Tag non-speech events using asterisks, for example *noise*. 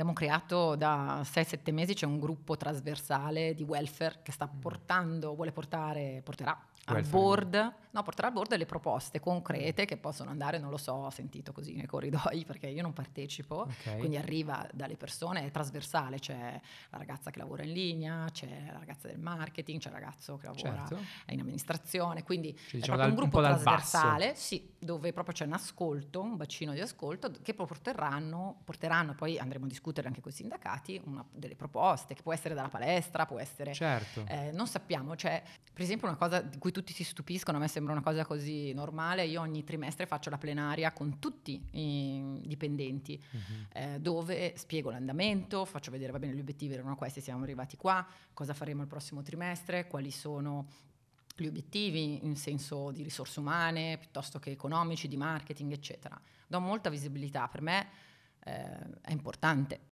Abbiamo creato da 6-7 mesi, c'è un gruppo trasversale di welfare che sta mm. portando, vuole portare, porterà al board, no, porterà al board le proposte concrete che possono andare, non lo so, ho sentito così nei corridoi *laughs* perché io non partecipo, okay. quindi arriva dalle persone, è trasversale, c'è la ragazza che lavora in linea, c'è la ragazza del marketing, c'è il ragazzo che lavora certo. in amministrazione, quindi cioè, diciamo, è dal, un gruppo un trasversale, sì, dove proprio c'è un ascolto, un bacino di ascolto che porteranno, porteranno poi andremo a discutere anche con i sindacati una, delle proposte, che può essere dalla palestra, può essere... Certo. Eh, non sappiamo, cioè per esempio una cosa di cui cui tutti si stupiscono, a me sembra una cosa così normale, io ogni trimestre faccio la plenaria con tutti i dipendenti, mm-hmm. eh, dove spiego l'andamento, faccio vedere, va bene, gli obiettivi erano questi, siamo arrivati qua, cosa faremo il prossimo trimestre, quali sono gli obiettivi in senso di risorse umane, piuttosto che economici, di marketing, eccetera. Do molta visibilità, per me eh, è importante